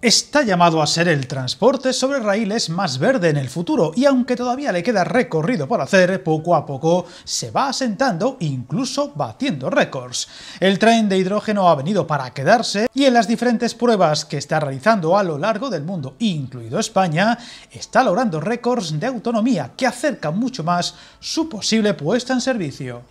está llamado a ser el transporte sobre raíles más verde en el futuro y aunque todavía le queda recorrido por hacer, poco a poco se va asentando, incluso batiendo récords. El tren de hidrógeno ha venido para quedarse y en las diferentes pruebas que está realizando a lo largo del mundo, incluido España, está logrando récords de autonomía que acercan mucho más su posible puesta en servicio.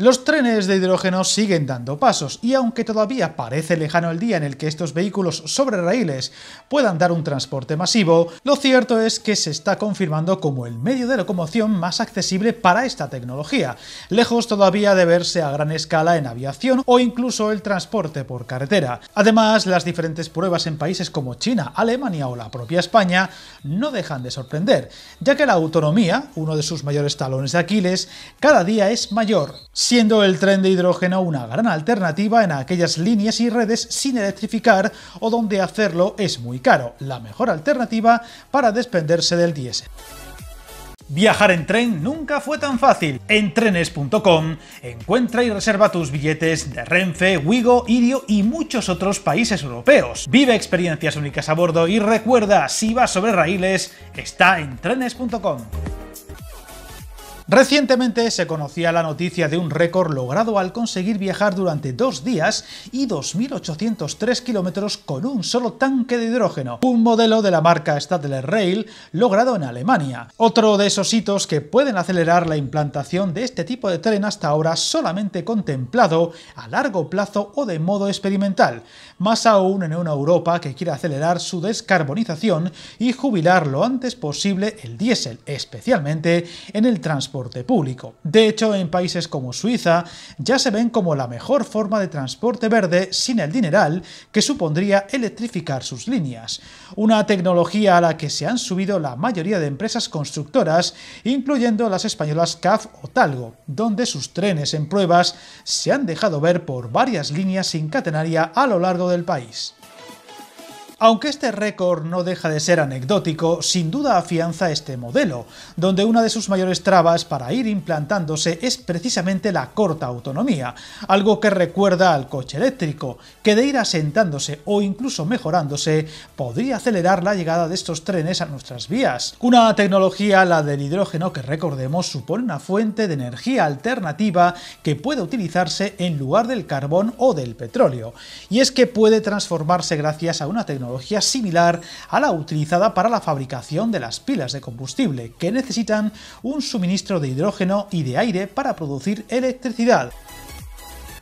Los trenes de hidrógeno siguen dando pasos y aunque todavía parece lejano el día en el que estos vehículos sobre raíles puedan dar un transporte masivo, lo cierto es que se está confirmando como el medio de locomoción más accesible para esta tecnología, lejos todavía de verse a gran escala en aviación o incluso el transporte por carretera. Además, las diferentes pruebas en países como China, Alemania o la propia España no dejan de sorprender, ya que la autonomía, uno de sus mayores talones de Aquiles, cada día es mayor siendo el tren de hidrógeno una gran alternativa en aquellas líneas y redes sin electrificar o donde hacerlo es muy caro, la mejor alternativa para desprenderse del diésel. Viajar en tren nunca fue tan fácil. En trenes.com encuentra y reserva tus billetes de Renfe, Wigo, Irio y muchos otros países europeos. Vive experiencias únicas a bordo y recuerda, si vas sobre raíles, está en trenes.com. Recientemente se conocía la noticia de un récord logrado al conseguir viajar durante dos días y 2.803 kilómetros con un solo tanque de hidrógeno, un modelo de la marca Stadler Rail logrado en Alemania. Otro de esos hitos que pueden acelerar la implantación de este tipo de tren hasta ahora solamente contemplado a largo plazo o de modo experimental, más aún en una Europa que quiere acelerar su descarbonización y jubilar lo antes posible el diésel, especialmente en el transporte público. De hecho, en países como Suiza ya se ven como la mejor forma de transporte verde sin el dineral que supondría electrificar sus líneas, una tecnología a la que se han subido la mayoría de empresas constructoras, incluyendo las españolas CAF o Talgo, donde sus trenes en pruebas se han dejado ver por varias líneas sin catenaria a lo largo del país. Aunque este récord no deja de ser anecdótico, sin duda afianza este modelo, donde una de sus mayores trabas para ir implantándose es precisamente la corta autonomía, algo que recuerda al coche eléctrico, que de ir asentándose o incluso mejorándose, podría acelerar la llegada de estos trenes a nuestras vías. Una tecnología, la del hidrógeno, que recordemos supone una fuente de energía alternativa que puede utilizarse en lugar del carbón o del petróleo, y es que puede transformarse gracias a una tecnología similar a la utilizada para la fabricación de las pilas de combustible, que necesitan un suministro de hidrógeno y de aire para producir electricidad.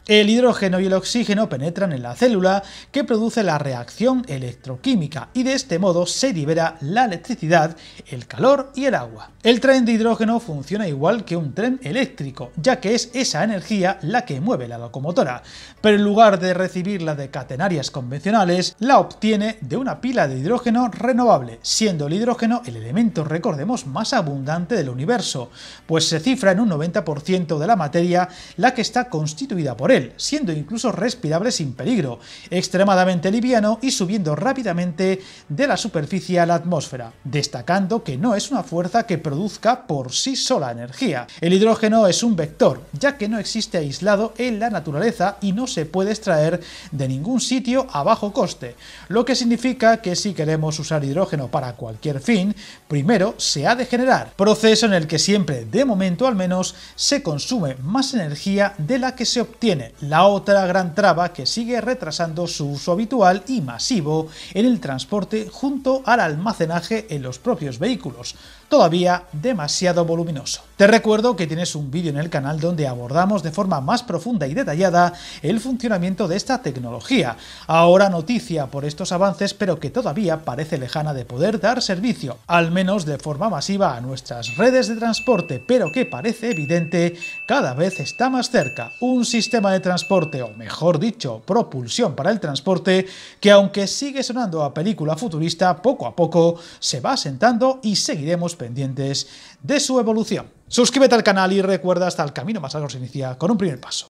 El hidrógeno y el oxígeno penetran en la célula que produce la reacción electroquímica y de este modo se libera la electricidad, el calor y el agua. El tren de hidrógeno funciona igual que un tren eléctrico, ya que es esa energía la que mueve la locomotora, pero en lugar de recibirla de catenarias convencionales, la obtiene de una pila de hidrógeno renovable, siendo el hidrógeno el elemento, recordemos, más abundante del universo, pues se cifra en un 90% de la materia la que está constituida por él siendo incluso respirable sin peligro, extremadamente liviano y subiendo rápidamente de la superficie a la atmósfera, destacando que no es una fuerza que produzca por sí sola energía. El hidrógeno es un vector, ya que no existe aislado en la naturaleza y no se puede extraer de ningún sitio a bajo coste, lo que significa que si queremos usar hidrógeno para cualquier fin, primero se ha de generar, proceso en el que siempre, de momento al menos, se consume más energía de la que se obtiene la otra gran traba que sigue retrasando su uso habitual y masivo en el transporte junto al almacenaje en los propios vehículos, todavía demasiado voluminoso. Te recuerdo que tienes un vídeo en el canal donde abordamos de forma más profunda y detallada el funcionamiento de esta tecnología, ahora noticia por estos avances pero que todavía parece lejana de poder dar servicio, al menos de forma masiva a nuestras redes de transporte, pero que parece evidente cada vez está más cerca, un sistema transporte, o mejor dicho, propulsión para el transporte, que aunque sigue sonando a película futurista, poco a poco se va asentando y seguiremos pendientes de su evolución. Suscríbete al canal y recuerda hasta el camino más largo se inicia con un primer paso.